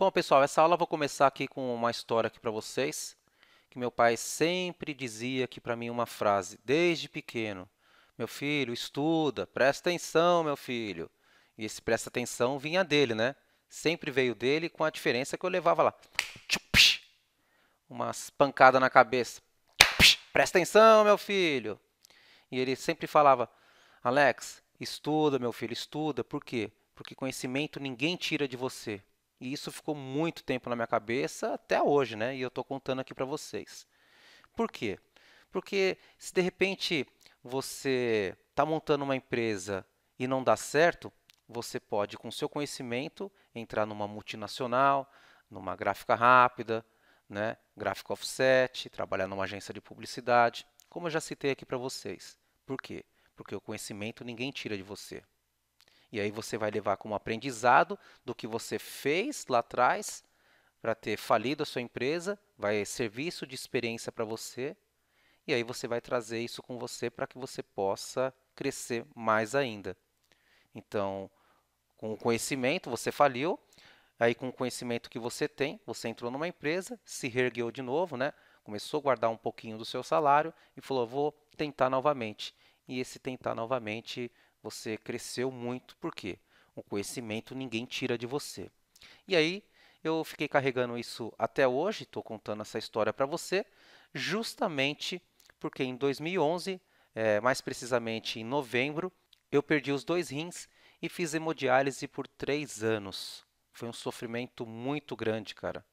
Bom, pessoal, essa aula eu vou começar aqui com uma história aqui para vocês, que meu pai sempre dizia aqui para mim uma frase, desde pequeno. Meu filho, estuda, presta atenção, meu filho. E esse presta atenção vinha dele, né? Sempre veio dele, com a diferença que eu levava lá. Umas pancadas na cabeça. Presta atenção, meu filho. E ele sempre falava, Alex, estuda, meu filho, estuda. Por quê? Porque conhecimento ninguém tira de você e isso ficou muito tempo na minha cabeça até hoje, né? E eu estou contando aqui para vocês. Por quê? Porque se de repente você está montando uma empresa e não dá certo, você pode, com seu conhecimento, entrar numa multinacional, numa gráfica rápida, né? gráfico offset, trabalhar numa agência de publicidade, como eu já citei aqui para vocês. Por quê? Porque o conhecimento ninguém tira de você. E aí você vai levar como aprendizado do que você fez lá atrás para ter falido a sua empresa, vai ser visto de experiência para você. E aí você vai trazer isso com você para que você possa crescer mais ainda. Então, com o conhecimento, você faliu, aí com o conhecimento que você tem, você entrou numa empresa, se reergueu de novo, né? Começou a guardar um pouquinho do seu salário e falou: "Vou tentar novamente". E esse tentar novamente você cresceu muito, porque O conhecimento ninguém tira de você. E aí, eu fiquei carregando isso até hoje, estou contando essa história para você, justamente porque em 2011, é, mais precisamente em novembro, eu perdi os dois rins e fiz hemodiálise por três anos. Foi um sofrimento muito grande, cara.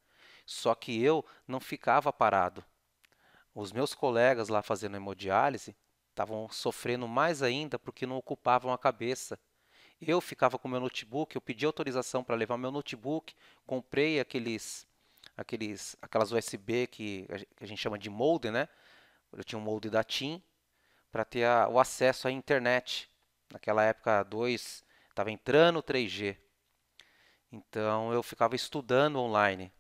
Só que eu não ficava parado. Os meus colegas lá fazendo hemodiálise estavam sofrendo mais ainda porque não ocupavam a cabeça. Eu ficava com meu notebook, eu pedi autorização para levar meu notebook, comprei aqueles, aqueles, aquelas USB que a gente chama de molde, né? Eu tinha um molde da TIM para ter a, o acesso à internet. Naquela época 2 estava entrando 3G. Então eu ficava estudando online.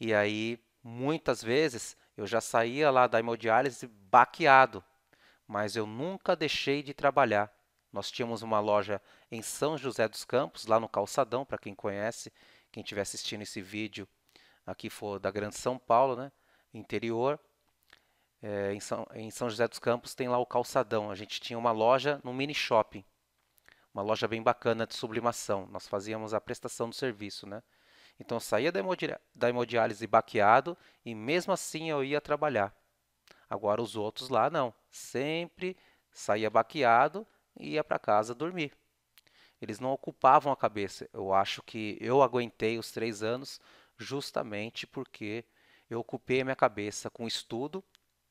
E aí muitas vezes eu já saía lá da hemodiálise baqueado mas eu nunca deixei de trabalhar. Nós tínhamos uma loja em São José dos Campos, lá no Calçadão, para quem conhece, quem estiver assistindo esse vídeo aqui for da Grande São Paulo, né? interior. É, em, São, em São José dos Campos tem lá o Calçadão. A gente tinha uma loja no mini shopping, uma loja bem bacana de sublimação. Nós fazíamos a prestação do serviço, né? Então eu saía da hemodiálise baqueado e mesmo assim eu ia trabalhar. Agora os outros lá não, sempre saía baqueado e ia para casa dormir. Eles não ocupavam a cabeça. Eu acho que eu aguentei os três anos justamente porque eu ocupei a minha cabeça com estudo,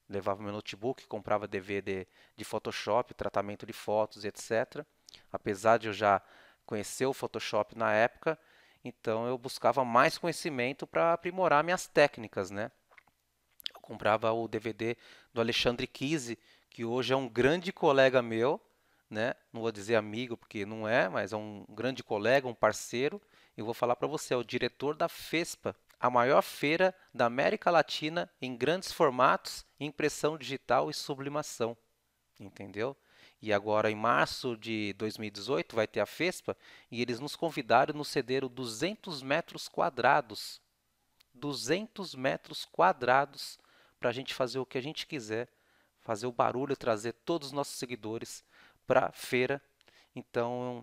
levava meu notebook, comprava DVD de Photoshop, tratamento de fotos, etc. Apesar de eu já conhecer o Photoshop na época, então eu buscava mais conhecimento para aprimorar minhas técnicas, né? comprava o DVD do Alexandre Kise, que hoje é um grande colega meu, né? Não vou dizer amigo porque não é, mas é um grande colega, um parceiro. Eu vou falar para você, é o diretor da FESPA, a maior feira da América Latina em grandes formatos, impressão digital e sublimação, entendeu? E agora em março de 2018 vai ter a FESPA e eles nos convidaram e nos cederam 200 metros quadrados, 200 metros quadrados para a gente fazer o que a gente quiser, fazer o barulho, trazer todos os nossos seguidores para a feira. Então,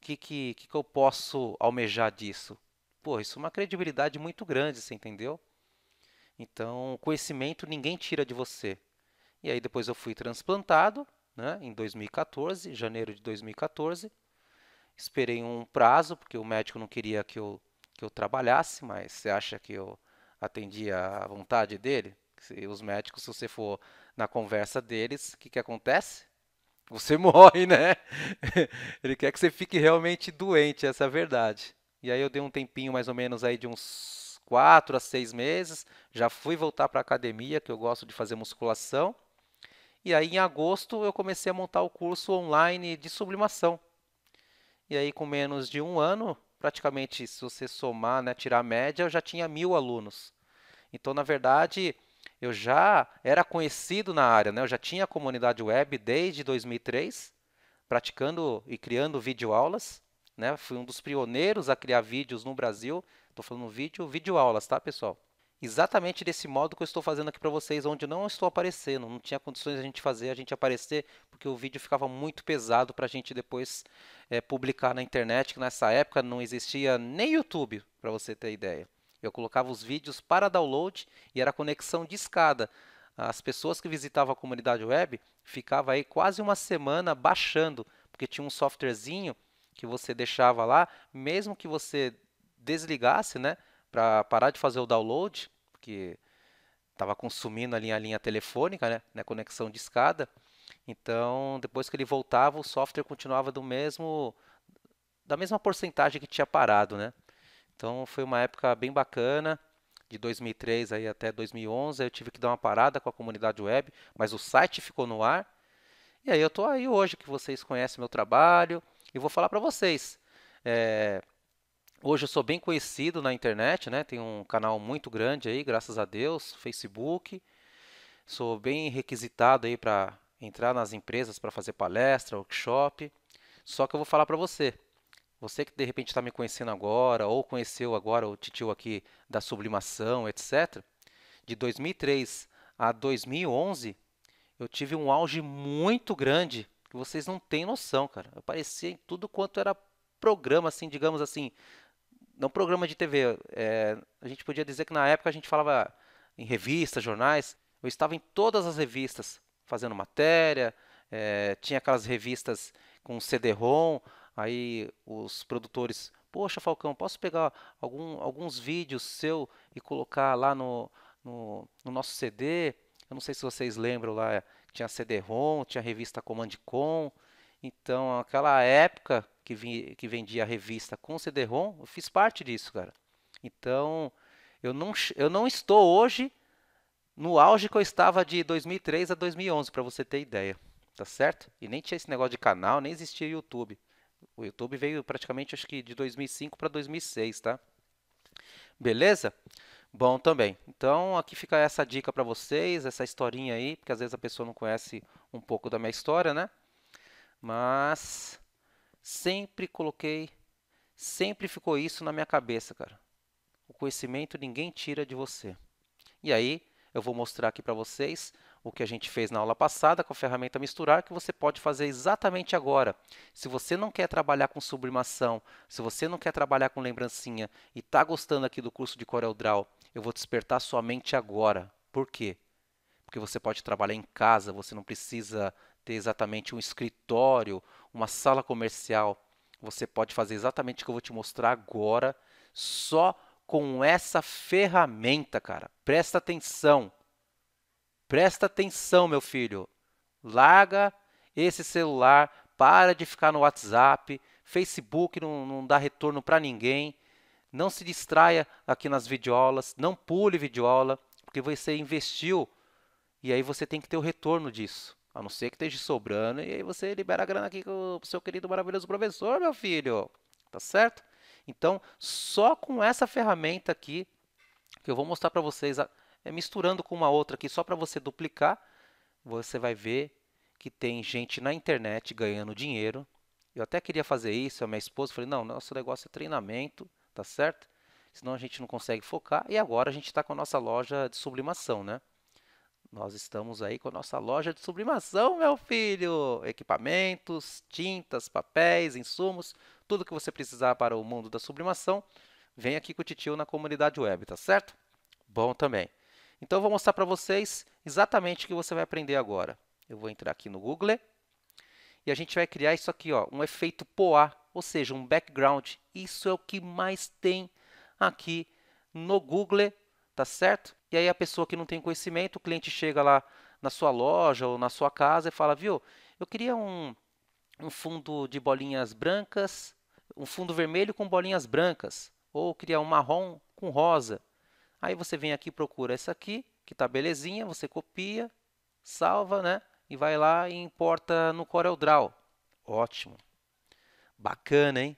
o que, que, que, eu posso almejar disso? Pô, isso é uma credibilidade muito grande, você entendeu? Então, conhecimento ninguém tira de você. E aí depois eu fui transplantado, né, em 2014, janeiro de 2014. Esperei um prazo, porque o médico não queria que eu, que eu trabalhasse, mas você acha que eu atendia à vontade dele? os médicos, se você for na conversa deles, o que, que acontece? Você morre, né? Ele quer que você fique realmente doente, essa é a verdade. E aí eu dei um tempinho mais ou menos aí de uns quatro a seis meses, já fui voltar para a academia, que eu gosto de fazer musculação. E aí em agosto eu comecei a montar o curso online de sublimação. E aí com menos de um ano, praticamente se você somar, né, tirar a média, eu já tinha mil alunos. Então na verdade eu já era conhecido na área, né? eu já tinha comunidade web desde 2003, praticando e criando videoaulas. Né? Fui um dos pioneiros a criar vídeos no Brasil. Estou falando vídeo, videoaulas, tá, pessoal? Exatamente desse modo que eu estou fazendo aqui para vocês, onde não estou aparecendo, não tinha condições a gente fazer, a gente aparecer, porque o vídeo ficava muito pesado para a gente depois é, publicar na internet, que nessa época não existia nem YouTube, para você ter ideia. Eu colocava os vídeos para download e era conexão de escada. As pessoas que visitavam a comunidade web ficava aí quase uma semana baixando, porque tinha um softwarezinho que você deixava lá, mesmo que você desligasse, né, para parar de fazer o download, porque estava consumindo ali a linha telefônica, né, né, conexão de escada. Então, depois que ele voltava, o software continuava do mesmo da mesma porcentagem que tinha parado, né? Então foi uma época bem bacana, de 2003 aí até 2011. Eu tive que dar uma parada com a comunidade web, mas o site ficou no ar. E aí eu estou aí hoje que vocês conhecem meu trabalho e vou falar para vocês. É, hoje eu sou bem conhecido na internet, né? Tem um canal muito grande aí, graças a Deus, Facebook. Sou bem requisitado aí para entrar nas empresas para fazer palestra, workshop. Só que eu vou falar para você. Você que de repente está me conhecendo agora, ou conheceu agora o titio aqui da sublimação, etc., de 2003 a 2011, eu tive um auge muito grande que vocês não têm noção, cara. Eu aparecia em tudo quanto era programa, assim, digamos assim, não programa de TV. É, a gente podia dizer que na época a gente falava em revistas, jornais. Eu estava em todas as revistas, fazendo matéria. É, tinha aquelas revistas com CD-ROM, Aí os produtores, poxa Falcão, posso pegar algum, alguns vídeos seu e colocar lá no, no, no nosso CD? Eu não sei se vocês lembram lá, tinha CD-ROM, tinha revista Command Com. Então, aquela época que, vi, que vendia a revista com CD-ROM, eu fiz parte disso, cara. Então, eu não, eu não estou hoje no auge que eu estava de 2003 a 2011, para você ter ideia, tá certo? E nem tinha esse negócio de canal, nem existia YouTube. O YouTube veio praticamente, acho que de 2005 para 2006, tá? Beleza? Bom também. Então, aqui fica essa dica para vocês, essa historinha aí, porque às vezes a pessoa não conhece um pouco da minha história, né? Mas sempre coloquei, sempre ficou isso na minha cabeça, cara. O conhecimento ninguém tira de você. E aí, eu vou mostrar aqui para vocês o que a gente fez na aula passada com a ferramenta misturar, que você pode fazer exatamente agora. Se você não quer trabalhar com sublimação, se você não quer trabalhar com lembrancinha e está gostando aqui do curso de CorelDRAW, eu vou despertar sua mente agora. Por quê? Porque você pode trabalhar em casa, você não precisa ter exatamente um escritório, uma sala comercial. Você pode fazer exatamente o que eu vou te mostrar agora, só com essa ferramenta, cara. Presta atenção. Presta atenção, meu filho. Larga esse celular, para de ficar no WhatsApp, Facebook não, não dá retorno para ninguém. Não se distraia aqui nas videoaulas, não pule videoaula, porque você investiu e aí você tem que ter o retorno disso. A não ser que esteja sobrando, e aí você libera a grana aqui com o seu querido maravilhoso professor, meu filho. Tá certo? Então, só com essa ferramenta aqui que eu vou mostrar para vocês é misturando com uma outra aqui só para você duplicar, você vai ver que tem gente na internet ganhando dinheiro. Eu até queria fazer isso, a minha esposa falei, não, nosso negócio é treinamento, tá certo? Senão a gente não consegue focar. E agora a gente está com a nossa loja de sublimação, né? Nós estamos aí com a nossa loja de sublimação, meu filho! Equipamentos, tintas, papéis, insumos, tudo que você precisar para o mundo da sublimação, vem aqui com o Titio na comunidade web, tá certo? Bom também. Então, eu vou mostrar para vocês exatamente o que você vai aprender agora. Eu vou entrar aqui no Google e a gente vai criar isso aqui, ó, um efeito POA, ou seja, um background. Isso é o que mais tem aqui no Google, tá certo? E aí a pessoa que não tem conhecimento, o cliente chega lá na sua loja ou na sua casa e fala, viu, eu queria um, um fundo de bolinhas brancas, um fundo vermelho com bolinhas brancas, ou criar queria um marrom com rosa. Aí você vem aqui, procura essa aqui, que tá belezinha, você copia, salva, né? E vai lá e importa no CorelDRAW. Ótimo. Bacana, hein?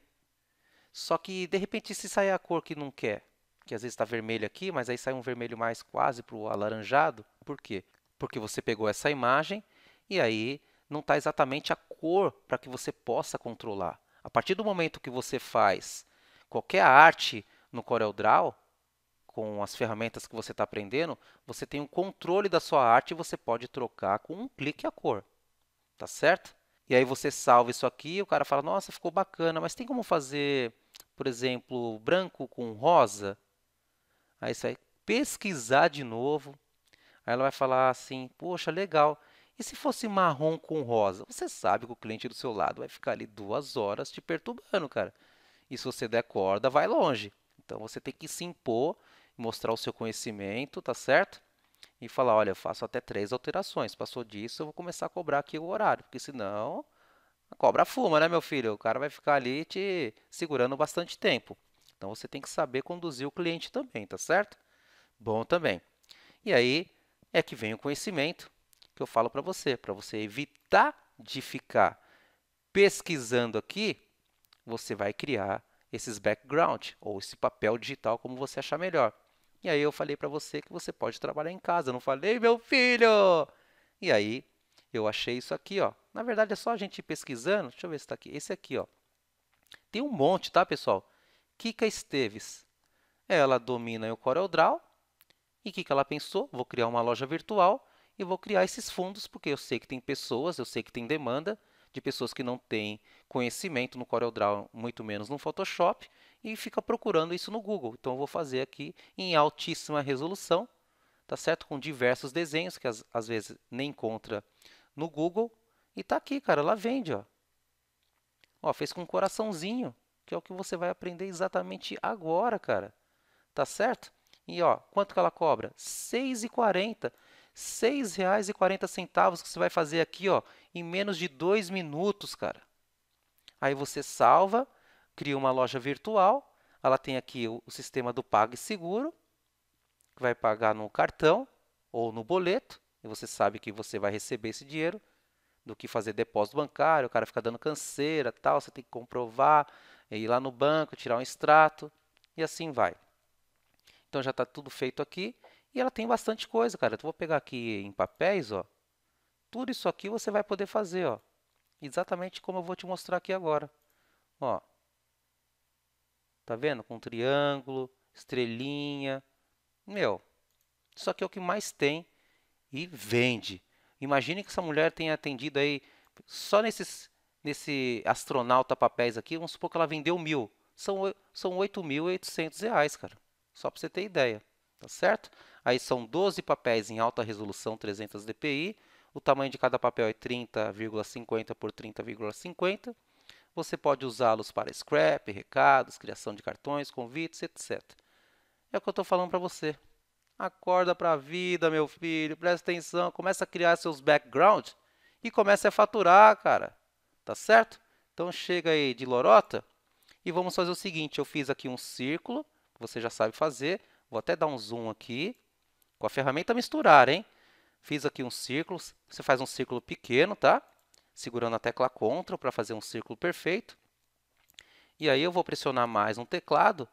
Só que, de repente, se sair a cor que não quer, que às vezes está vermelho aqui, mas aí sai um vermelho mais quase para o alaranjado, por quê? Porque você pegou essa imagem e aí não está exatamente a cor para que você possa controlar. A partir do momento que você faz qualquer arte no CorelDRAW, com as ferramentas que você está aprendendo, você tem o um controle da sua arte e você pode trocar com um clique a cor. Tá certo? E aí você salva isso aqui, o cara fala, nossa, ficou bacana, mas tem como fazer, por exemplo, branco com rosa? Aí você vai pesquisar de novo. Aí ela vai falar assim, poxa, legal. E se fosse marrom com rosa? Você sabe que o cliente do seu lado vai ficar ali duas horas te perturbando, cara. E se você der corda, vai longe. Então você tem que se impor mostrar o seu conhecimento, tá certo? E falar, olha, eu faço até três alterações. Passou disso, eu vou começar a cobrar aqui o horário, porque senão a cobra fuma, né, meu filho? O cara vai ficar ali te segurando bastante tempo. Então você tem que saber conduzir o cliente também, tá certo? Bom também. E aí é que vem o conhecimento que eu falo para você, para você evitar de ficar pesquisando aqui, você vai criar esses background ou esse papel digital como você achar melhor. E aí eu falei para você que você pode trabalhar em casa, eu não falei, meu filho? E aí eu achei isso aqui, ó. Na verdade é só a gente ir pesquisando. Deixa eu ver se está aqui. Esse aqui, ó. Tem um monte, tá, pessoal? Kika Esteves. Ela domina o CorelDRAW. E o que, que ela pensou? Vou criar uma loja virtual e vou criar esses fundos, porque eu sei que tem pessoas, eu sei que tem demanda de pessoas que não têm conhecimento no CorelDRAW, muito menos no Photoshop e fica procurando isso no Google. Então eu vou fazer aqui em altíssima resolução, tá certo? Com diversos desenhos que às, vezes nem encontra no Google. E tá aqui, cara, ela vende, ó. Ó, fez com um coraçãozinho, que é o que você vai aprender exatamente agora, cara. Tá certo? E ó, quanto que ela cobra? R$ 6,40. R$ 6,40 que você vai fazer aqui, ó, em menos de dois minutos, cara. Aí você salva cria uma loja virtual, ela tem aqui o, o sistema do PagSeguro, que vai pagar no cartão ou no boleto, e você sabe que você vai receber esse dinheiro, do que fazer depósito bancário, o cara fica dando canseira, tal, você tem que comprovar, é ir lá no banco, tirar um extrato, e assim vai. Então já está tudo feito aqui, e ela tem bastante coisa, cara. Eu vou pegar aqui em papéis, ó. Tudo isso aqui você vai poder fazer, ó. Exatamente como eu vou te mostrar aqui agora. Ó, Tá vendo? Com triângulo, estrelinha. Meu, isso aqui é o que mais tem e vende. Imagine que essa mulher tenha atendido aí, só nesses, nesse astronauta papéis aqui, vamos supor que ela vendeu mil. São, são 8.800 reais, cara. Só para você ter ideia, tá certo? Aí são 12 papéis em alta resolução 300 dpi. O tamanho de cada papel é 30,50 por 30,50. Você pode usá-los para scrap, recados, criação de cartões, convites, etc. É o que eu estou falando para você. Acorda para a vida, meu filho, presta atenção, começa a criar seus backgrounds e começa a faturar, cara. Tá certo? Então chega aí de lorota e vamos fazer o seguinte, eu fiz aqui um círculo, você já sabe fazer, vou até dar um zoom aqui, com a ferramenta misturar, hein? Fiz aqui um círculo, você faz um círculo pequeno, tá? segurando a tecla CTRL para fazer um círculo perfeito. E aí eu vou pressionar mais um teclado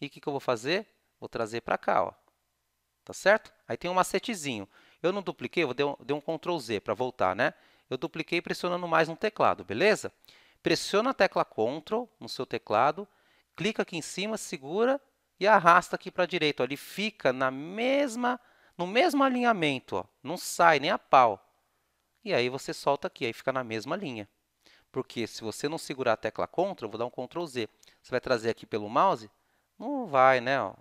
e o que, que eu vou fazer? Vou trazer para cá, ó. tá certo? Aí tem um macetezinho. Eu não dupliquei, vou dar um, um Ctrl Z para voltar, né? Eu dupliquei pressionando mais um teclado, beleza? Pressiona a tecla Ctrl no seu teclado, clica aqui em cima, segura e arrasta aqui para a direita. Ó. Ele fica na mesma, no mesmo alinhamento, ó. não sai nem a pau. E aí você solta aqui, aí fica na mesma linha. Porque se você não segurar a tecla CTRL, eu vou dar um CTRL Z. Você vai trazer aqui pelo mouse? Não vai, né? Ó.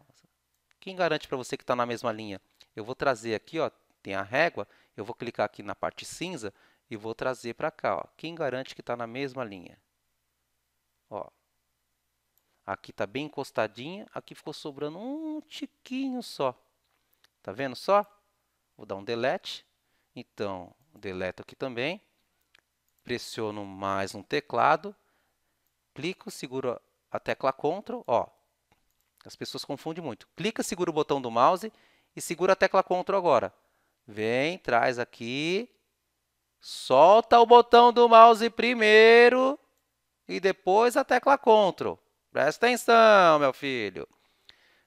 Quem garante para você que está na mesma linha? Eu vou trazer aqui, ó, tem a régua, eu vou clicar aqui na parte cinza e vou trazer para cá. Ó. Quem garante que está na mesma linha? Ó. Aqui está bem encostadinha, aqui ficou sobrando um tiquinho só. Tá vendo só? Vou dar um delete. Então, deleto aqui também, pressiono mais um teclado, clico, seguro a tecla CTRL, ó, as pessoas confundem muito. Clica, segura o botão do mouse e segura a tecla CTRL agora. Vem, traz aqui, solta o botão do mouse primeiro e depois a tecla CTRL. Presta atenção, meu filho.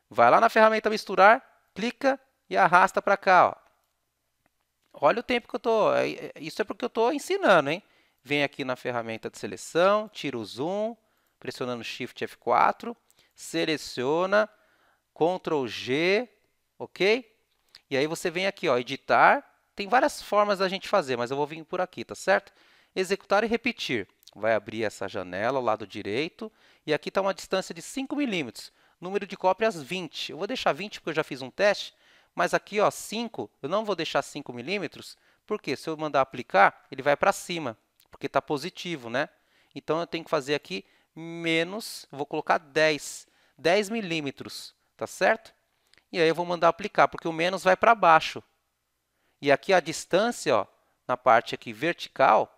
Vai lá na ferramenta misturar, clica e arrasta para cá. Ó. Olha o tempo que eu tô. É, é, isso é porque eu tô ensinando, hein? Vem aqui na ferramenta de seleção, tira o zoom, pressionando Shift F4, seleciona, Ctrl G, ok? E aí você vem aqui, ó, editar. Tem várias formas da gente fazer, mas eu vou vir por aqui, tá certo? Executar e repetir. Vai abrir essa janela ao lado direito. E aqui está uma distância de 5 milímetros. Número de cópias 20. Eu vou deixar 20 porque eu já fiz um teste mas aqui, ó, 5, eu não vou deixar 5 milímetros, porque se eu mandar aplicar, ele vai para cima, porque está positivo, né? Então, eu tenho que fazer aqui menos, vou colocar 10, 10 milímetros, tá certo? E aí, eu vou mandar aplicar, porque o menos vai para baixo. E aqui a distância, ó, na parte aqui vertical,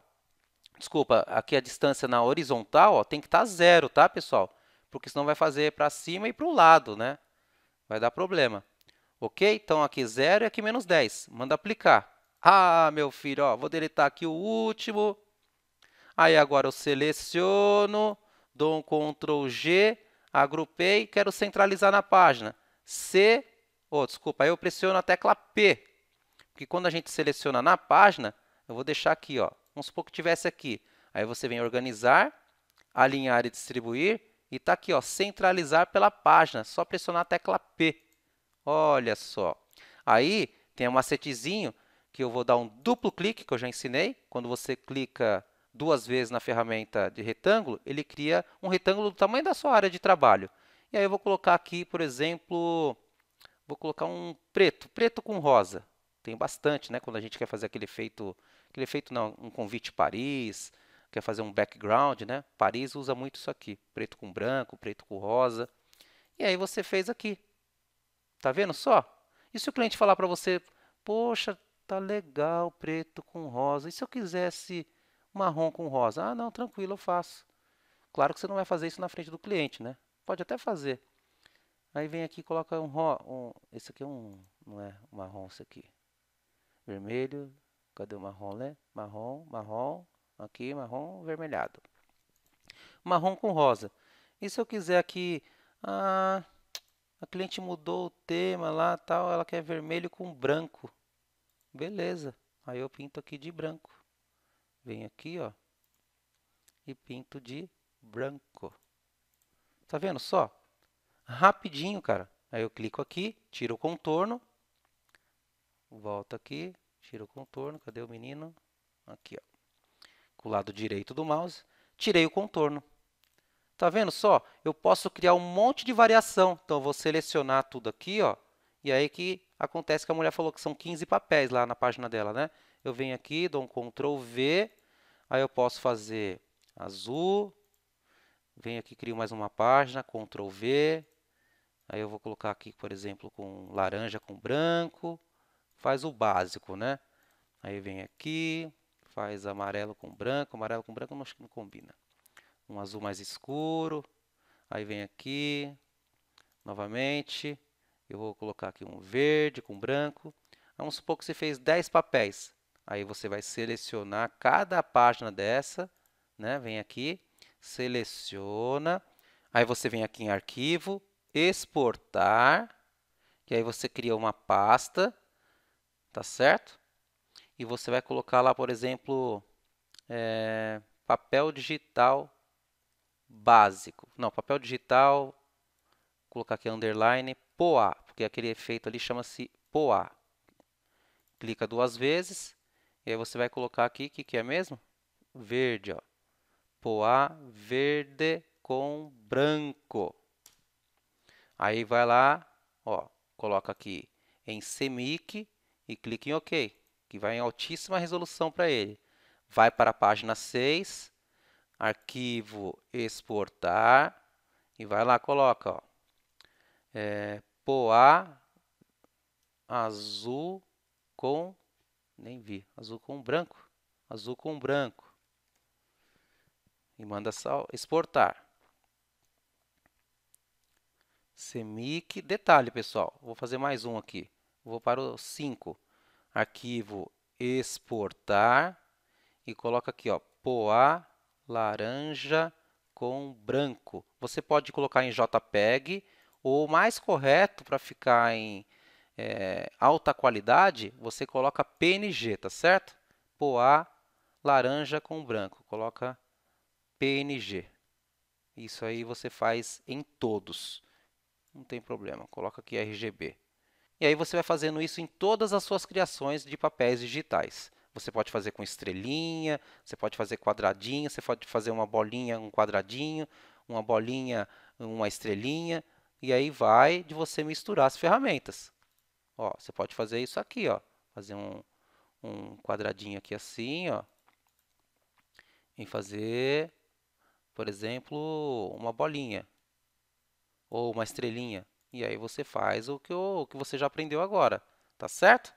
desculpa, aqui a distância na horizontal, ó, tem que estar tá zero, tá, pessoal? Porque senão vai fazer para cima e para o lado, né? Vai dar problema. Ok? Então, aqui 0 e aqui menos 10. Manda aplicar. Ah, meu filho, ó, vou deletar aqui o último. Aí, agora eu seleciono, dou um Ctrl G, agrupei, quero centralizar na página. C, oh, desculpa, aí eu pressiono a tecla P, porque quando a gente seleciona na página, eu vou deixar aqui, ó, vamos supor que tivesse aqui. Aí você vem organizar, alinhar e distribuir, e está aqui, ó, centralizar pela página, só pressionar a tecla P. Olha só. Aí tem um macetezinho que eu vou dar um duplo clique, que eu já ensinei. Quando você clica duas vezes na ferramenta de retângulo, ele cria um retângulo do tamanho da sua área de trabalho. E aí eu vou colocar aqui, por exemplo, vou colocar um preto, preto com rosa. Tem bastante, né? Quando a gente quer fazer aquele efeito, aquele efeito não, um convite Paris, quer fazer um background, né? Paris usa muito isso aqui, preto com branco, preto com rosa. E aí você fez aqui. Tá vendo só? E se o cliente falar para você, poxa, tá legal preto com rosa. E se eu quisesse marrom com rosa? Ah, não, tranquilo, eu faço. Claro que você não vai fazer isso na frente do cliente, né? Pode até fazer. Aí vem aqui coloca um, ro um Esse aqui é um. Não é um marrom, isso aqui. Vermelho. Cadê o marrom, né? Marrom, marrom. Aqui, marrom, vermelhado. Marrom com rosa. E se eu quiser aqui. Ah, a cliente mudou o tema lá, tal, ela quer vermelho com branco. Beleza. Aí eu pinto aqui de branco. Venho aqui, ó, e pinto de branco. Tá vendo só? Rapidinho, cara. Aí eu clico aqui, tiro o contorno, volto aqui, tiro o contorno, cadê o menino? Aqui, ó. Com o lado direito do mouse, tirei o contorno. Tá vendo só? Eu posso criar um monte de variação. Então, eu vou selecionar tudo aqui, ó. E aí que acontece que a mulher falou que são 15 papéis lá na página dela, né? Eu venho aqui, dou um Ctrl V, aí eu posso fazer azul, venho aqui, crio mais uma página, Ctrl V, aí eu vou colocar aqui, por exemplo, com laranja com branco, faz o básico, né? Aí vem aqui, faz amarelo com branco, amarelo com branco não, não combina um azul mais escuro. Aí vem aqui, novamente, eu vou colocar aqui um verde com branco. Vamos supor que você fez 10 papéis. Aí você vai selecionar cada página dessa, né? Vem aqui, seleciona. Aí você vem aqui em arquivo, exportar, e aí você cria uma pasta, tá certo? E você vai colocar lá, por exemplo, é, papel digital básico. Não, papel digital, vou colocar aqui underline, POA, porque aquele efeito ali chama-se POA. Clica duas vezes, e aí você vai colocar aqui, o que, que é mesmo? Verde, ó. POA verde com branco. Aí vai lá, ó, coloca aqui em CMYK e clica em OK, que vai em altíssima resolução para ele. Vai para a página 6, arquivo, exportar, e vai lá, coloca, ó, é, poá azul com, nem vi, azul com branco, azul com branco, e manda só exportar. Semic, detalhe pessoal, vou fazer mais um aqui, vou para o 5, arquivo exportar, e coloca aqui, ó, poá laranja com branco. Você pode colocar em JPEG ou mais correto para ficar em é, alta qualidade, você coloca PNG, tá certo? Poá laranja com branco, coloca PNG. Isso aí você faz em todos, não tem problema, coloca aqui RGB. E aí você vai fazendo isso em todas as suas criações de papéis digitais. Você pode fazer com estrelinha, você pode fazer quadradinho, você pode fazer uma bolinha, um quadradinho, uma bolinha, uma estrelinha, e aí vai de você misturar as ferramentas. Ó, você pode fazer isso aqui, ó, fazer um, um quadradinho aqui assim, ó, em fazer, por exemplo, uma bolinha ou uma estrelinha. E aí você faz o que, o que você já aprendeu agora, tá certo?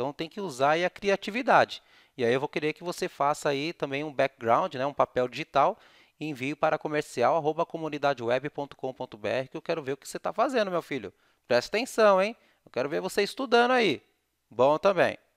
Então tem que usar aí a criatividade. E aí eu vou querer que você faça aí também um background, né, um papel digital e envie para comercial@comunidadeweb.com.br que eu quero ver o que você está fazendo, meu filho. Presta atenção, hein? Eu quero ver você estudando aí. Bom também.